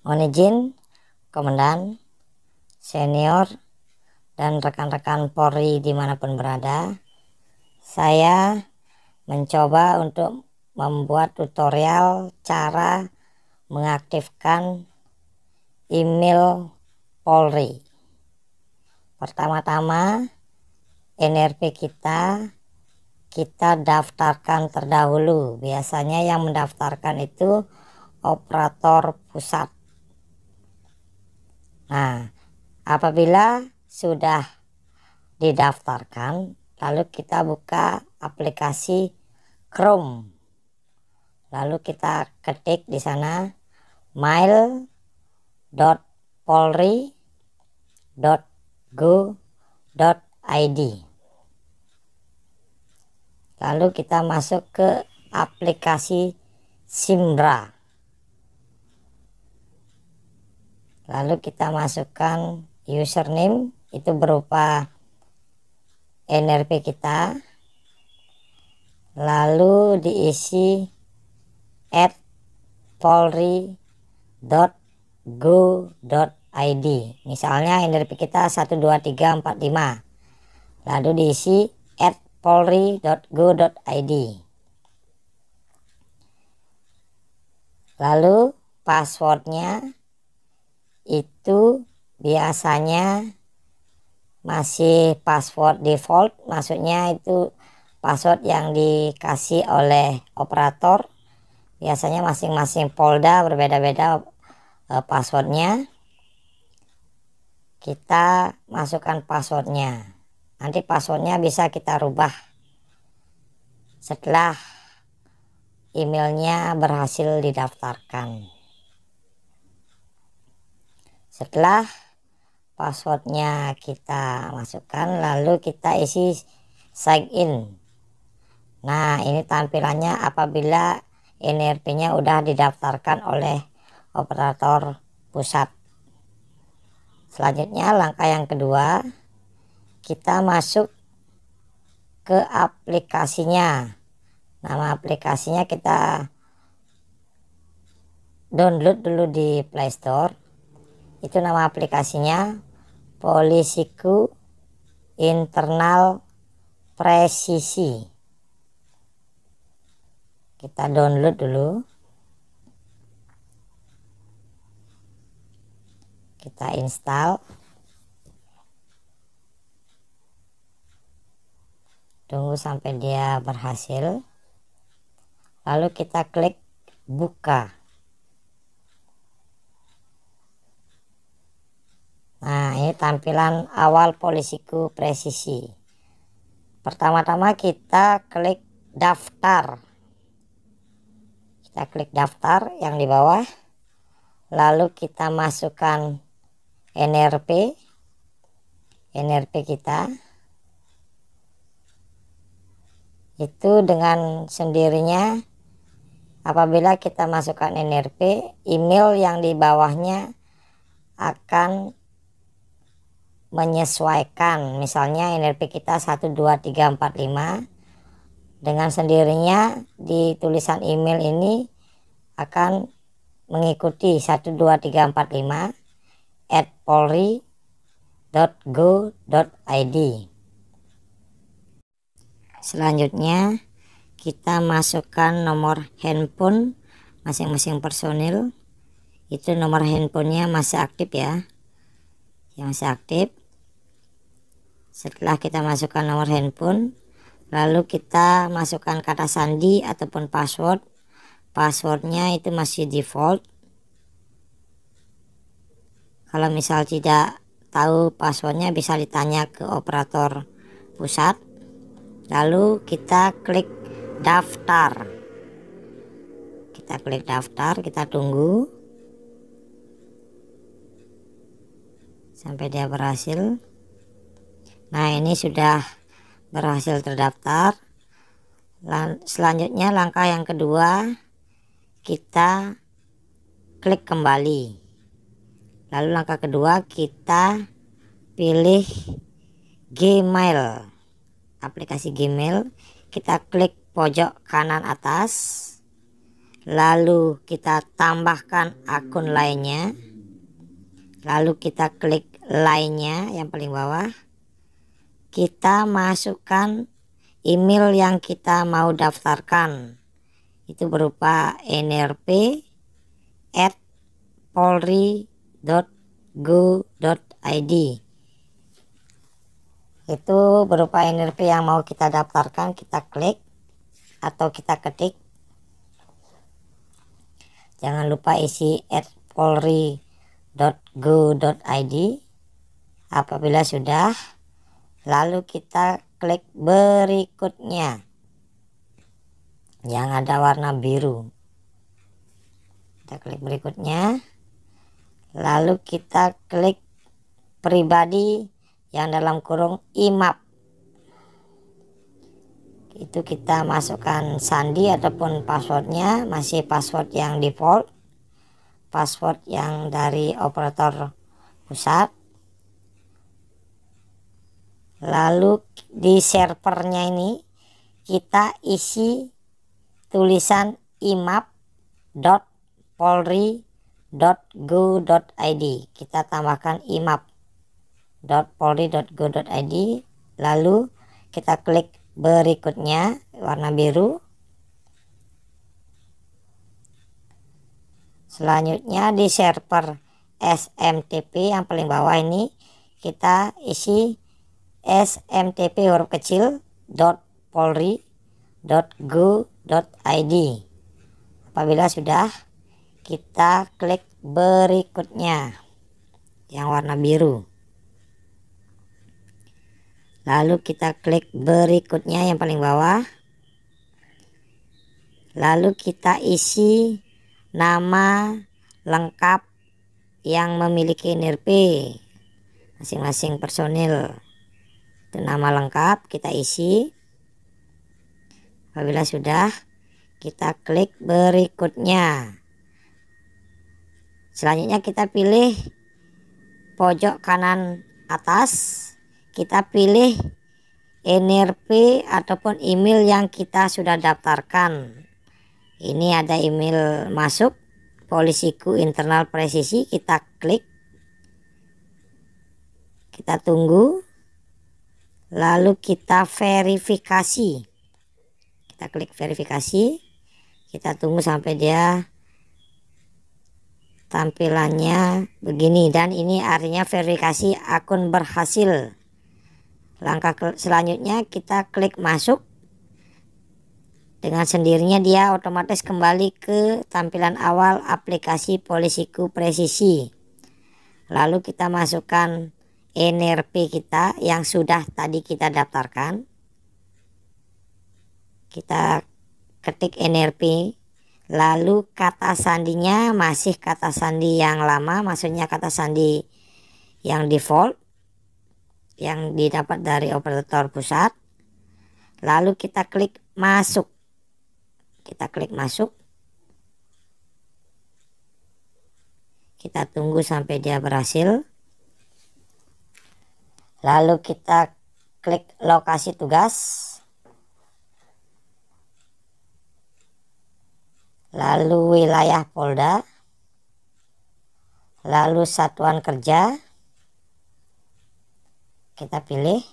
Mohon izin, Komandan, Senior, dan rekan-rekan Polri dimanapun berada, saya mencoba untuk membuat tutorial cara mengaktifkan email Polri. Pertama-tama, NRP kita kita daftarkan terdahulu. Biasanya yang mendaftarkan itu operator pusat. Nah, apabila sudah didaftarkan, lalu kita buka aplikasi Chrome. Lalu kita ketik di sana mail.polri.go.id. Lalu kita masuk ke aplikasi Simra. lalu kita masukkan username itu berupa NRP kita lalu diisi at polri.go.id misalnya NRP kita 12345 lalu diisi at polri.go.id lalu passwordnya itu biasanya masih password default maksudnya itu password yang dikasih oleh operator biasanya masing-masing polda berbeda-beda e, passwordnya kita masukkan passwordnya nanti passwordnya bisa kita rubah setelah emailnya berhasil didaftarkan setelah passwordnya kita masukkan lalu kita isi sign in nah ini tampilannya apabila NRP nya udah didaftarkan oleh operator pusat selanjutnya langkah yang kedua kita masuk ke aplikasinya nama aplikasinya kita download dulu di playstore itu nama aplikasinya polisiku internal presisi kita download dulu kita install tunggu sampai dia berhasil lalu kita klik buka tampilan awal polisiku presisi. Pertama-tama kita klik daftar. Kita klik daftar yang di bawah. Lalu kita masukkan NRP. NRP kita. Itu dengan sendirinya apabila kita masukkan NRP, email yang di bawahnya akan menyesuaikan misalnya energi kita 1 2 3 4 5 dengan sendirinya di tulisan email ini akan mengikuti 12345 at polri.go.id Selanjutnya kita masukkan nomor handphone masing-masing personil itu nomor handphonenya masih aktif ya yang masih aktif setelah kita masukkan nomor handphone, lalu kita masukkan kata sandi ataupun password. Passwordnya itu masih default. Kalau misal tidak tahu passwordnya bisa ditanya ke operator pusat. Lalu kita klik daftar. Kita klik daftar, kita tunggu sampai dia berhasil. Nah ini sudah berhasil terdaftar. selanjutnya langkah yang kedua kita klik kembali. Lalu langkah kedua kita pilih Gmail. Aplikasi Gmail kita klik pojok kanan atas. Lalu kita tambahkan akun lainnya. Lalu kita klik lainnya yang paling bawah kita masukkan email yang kita mau daftarkan itu berupa nrp at polri.go.id itu berupa nrp yang mau kita daftarkan kita klik atau kita ketik jangan lupa isi at polri.go.id apabila sudah lalu kita klik berikutnya yang ada warna biru kita klik berikutnya lalu kita klik pribadi yang dalam kurung imap itu kita masukkan sandi ataupun passwordnya masih password yang default password yang dari operator pusat lalu di servernya ini kita isi tulisan imap.polri.go.id kita tambahkan imap.polri.go.id lalu kita klik berikutnya warna biru selanjutnya di server SMTP yang paling bawah ini kita isi smtp huruf kecil dot polri dot go dot id apabila sudah kita klik berikutnya yang warna biru lalu kita klik berikutnya yang paling bawah lalu kita isi nama lengkap yang memiliki NIRP masing-masing personil nama lengkap kita isi apabila sudah kita klik berikutnya selanjutnya kita pilih pojok kanan atas kita pilih NRP ataupun email yang kita sudah daftarkan ini ada email masuk polisiku internal presisi kita klik kita tunggu Lalu kita verifikasi. Kita klik verifikasi. Kita tunggu sampai dia tampilannya begini dan ini artinya verifikasi akun berhasil. Langkah selanjutnya kita klik masuk. Dengan sendirinya dia otomatis kembali ke tampilan awal aplikasi Polisiku Presisi. Lalu kita masukkan NRP kita yang sudah tadi kita daftarkan. Kita ketik NRP, lalu kata sandinya masih kata sandi yang lama, maksudnya kata sandi yang default yang didapat dari operator pusat. Lalu kita klik masuk. Kita klik masuk. Kita tunggu sampai dia berhasil lalu kita klik lokasi tugas lalu wilayah Polda lalu satuan kerja kita pilih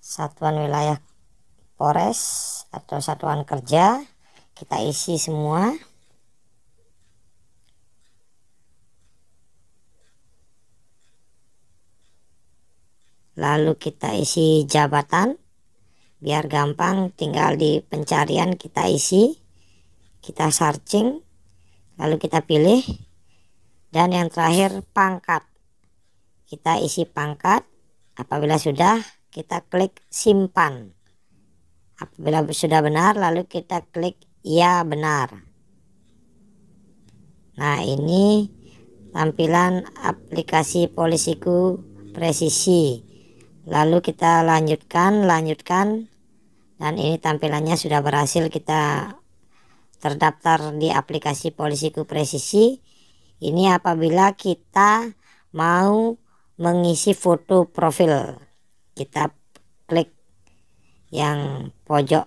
satuan wilayah Polres atau satuan kerja kita isi semua lalu kita isi jabatan biar gampang tinggal di pencarian kita isi kita searching lalu kita pilih dan yang terakhir pangkat kita isi pangkat apabila sudah kita klik simpan apabila sudah benar lalu kita klik ya benar nah ini tampilan aplikasi polisiku presisi lalu kita lanjutkan lanjutkan dan ini tampilannya sudah berhasil kita terdaftar di aplikasi polisiku presisi ini apabila kita mau mengisi foto profil kita klik yang pojok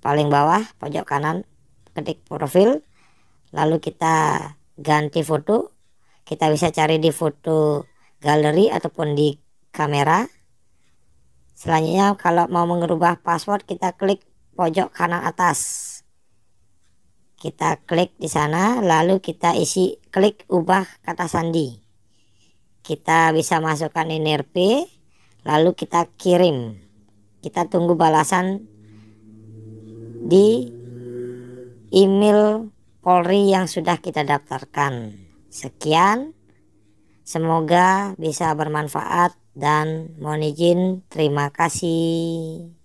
paling bawah pojok kanan ketik profil lalu kita ganti foto kita bisa cari di foto galeri ataupun di kamera Selanjutnya kalau mau mengubah password kita klik pojok kanan atas. Kita klik di sana lalu kita isi klik ubah kata sandi. Kita bisa masukkan NRP lalu kita kirim. Kita tunggu balasan di email Polri yang sudah kita daftarkan. Sekian, semoga bisa bermanfaat dan mohon izin terima kasih